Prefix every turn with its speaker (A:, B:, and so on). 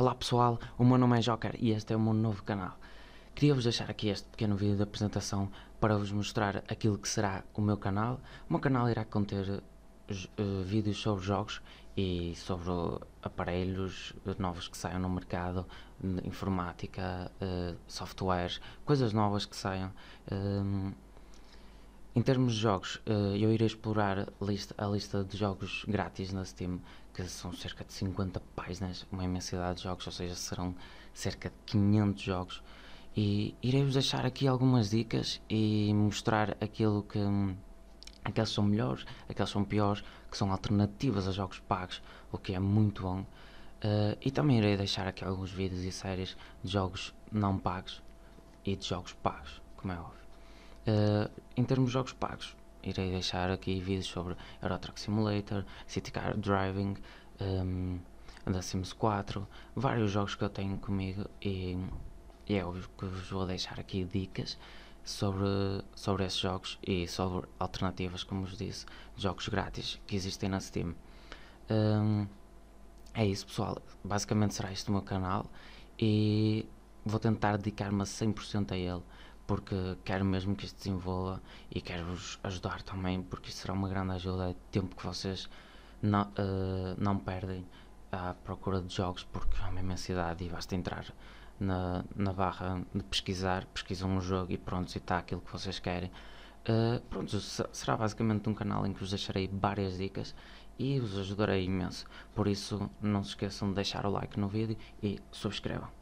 A: Olá pessoal, o meu nome é Joker e este é o meu novo canal. Queria-vos deixar aqui este pequeno vídeo de apresentação para vos mostrar aquilo que será o meu canal. O meu canal irá conter uh, vídeos sobre jogos e sobre eh, aparelhos novos que saiam no mercado, informática, uh, softwares, coisas novas que saiam. Uh, em termos de jogos, eh, eu irei explorar a lista de jogos grátis na Steam, que são cerca de 50 páginas, uma imensidade de jogos, ou seja, serão cerca de 500 jogos. E irei-vos deixar aqui algumas dicas e mostrar aquilo que. Aqueles são melhores, aqueles são piores, que são alternativas a jogos pagos, o que é muito bom. Eh, e também irei deixar aqui alguns vídeos e séries de jogos não pagos e de jogos pagos, como é óbvio. Uh, em termos de jogos pagos, irei deixar aqui vídeos sobre Euro Truck Simulator, City Car Driving, um, Sims 4, vários jogos que eu tenho comigo e, e é óbvio que vos vou deixar aqui dicas sobre, sobre esses jogos e sobre alternativas, como vos disse, jogos grátis que existem na Steam. Um, ehm, é isso pessoal, basicamente será este o meu canal e vou tentar dedicar-me a 100% a ele porque quero mesmo que isto desenvolva e quero-vos ajudar também, porque isso será uma grande ajuda. É tempo que vocês não, uh, não perdem à procura de jogos, porque há uma imensidade e basta entrar na, na barra de pesquisar, pesquisam um jogo e pronto, e está aquilo que vocês querem. Uh, pronto, será basicamente um canal em que vos deixarei várias dicas e vos ajudarei imenso. Por isso, não se esqueçam de deixar o like no vídeo e subscrevam.